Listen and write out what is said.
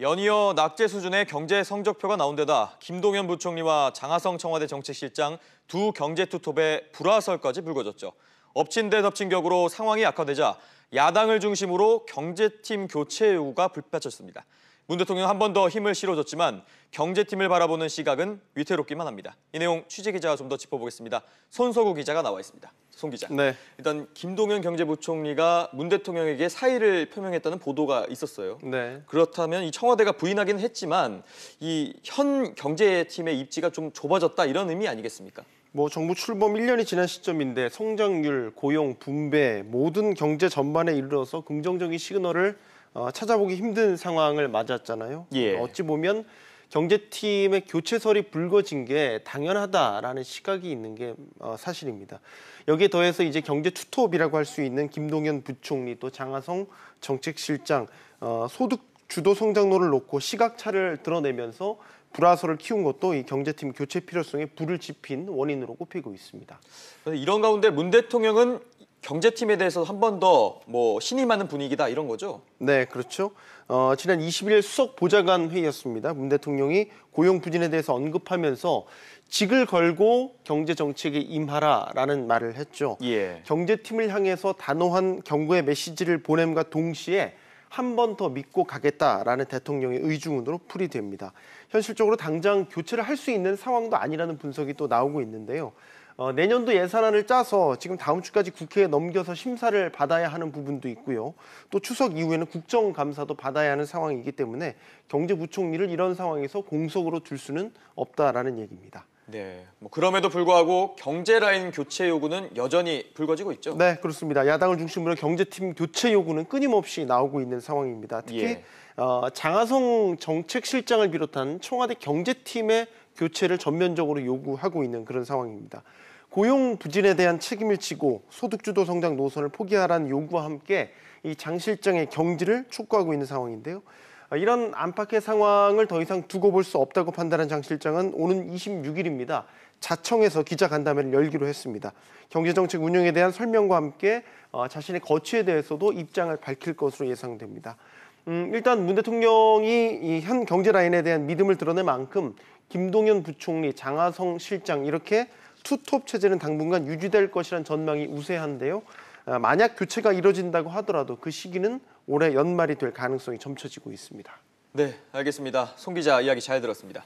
연이어 낙제 수준의 경제 성적표가 나온 데다 김동연 부총리와 장하성 청와대 정책실장 두 경제투톱의 불화설까지 불거졌죠. 엎친 데 덮친 격으로 상황이 악화되자 야당을 중심으로 경제팀 교체 요구가 불받쳤습니다. 문 대통령 한번 더 힘을 실어줬지만 경제팀을 바라보는 시각은 위태롭기만 합니다. 이 내용 취재 기자가 좀 더 짚어보겠습니다. 손석우 기자가 나와 있습니다. 손 기자. 네. 일단 김동연 경제부총리가 문 대통령에게 사의를 표명했다는 보도가 있었어요. 네. 그렇다면 이 청와대가 부인하기는 했지만 이 현 경제팀의 입지가 좀 좁아졌다 이런 의미 아니겠습니까? 뭐 정부 출범 1년이 지난 시점인데 성장률, 고용, 분배 모든 경제 전반에 이르러서 긍정적인 시그널을 어, 찾아보기 힘든 상황을 맞았잖아요. 예. 어찌 보면 경제팀의 교체설이 불거진 게 당연하다라는 시각이 있는 게 어, 사실입니다. 여기에 더해서 이제 경제 투톱이라고 할 수 있는 김동연 부총리 또 장하성 정책실장 어, 소득 주도 성장론을 놓고 시각차를 드러내면서 불화설을 키운 것도 이 경제팀 교체 필요성에 불을 지핀 원인으로 꼽히고 있습니다. 이런 가운데 문 대통령은 경제팀에 대해서 한 번 더 뭐 신임하는 분위기다 이런 거죠? 네, 그렇죠. 어, 지난 21일 수석 보좌관 회의였습니다. 문 대통령이 고용 부진에 대해서 언급하면서 직을 걸고 경제 정책에 임하라라는 말을 했죠. 예. 경제팀을 향해서 단호한 경고의 메시지를 보냄과 동시에 한 번 더 믿고 가겠다라는 대통령의 의중으로 풀이됩니다. 현실적으로 당장 교체를 할 수 있는 상황도 아니라는 분석이 또 나오고 있는데요. 어, 내년도 예산안을 짜서 지금 다음 주까지 국회에 넘겨서 심사를 받아야 하는 부분도 있고요. 또 추석 이후에는 국정감사도 받아야 하는 상황이기 때문에 경제부총리를 이런 상황에서 공석으로 둘 수는 없다라는 얘기입니다. 네, 뭐 그럼에도 불구하고 경제 라인 교체 요구는 여전히 불거지고 있죠. 네, 그렇습니다. 야당을 중심으로 경제팀 교체 요구는 끊임없이 나오고 있는 상황입니다. 특히 예. 어, 장하성 정책실장을 비롯한 청와대 경제팀의 교체를 전면적으로 요구하고 있는 그런 상황입니다. 고용 부진에 대한 책임을 지고 소득주도 성장 노선을 포기하라는 요구와 함께 이장 실장의 경지를 촉구하고 있는 상황인데요. 아, 이런 안팎의 상황을 더 이상 두고 볼 수 없다고 판단한 장 실장은 오는 26일입니다. 자청에서 기자 간담회를 열기로 했습니다. 경제정책 운영에 대한 설명과 함께 어, 자신의 거취에 대해서도 입장을 밝힐 것으로 예상됩니다. 음, 일단 문 대통령이 이현 경제 라인에 대한 믿음을 드러낸 만큼 김동연 부총리, 장하성 실장 이렇게 투톱 체제는 당분간 유지될 것이란 전망이 우세한데요. 아, 만약 교체가 이뤄진다고 하더라도 그 시기는 올해 연말이 될 가능성이 점쳐지고 있습니다. 네, 알겠습니다. 송 기자 이야기 잘 들었습니다.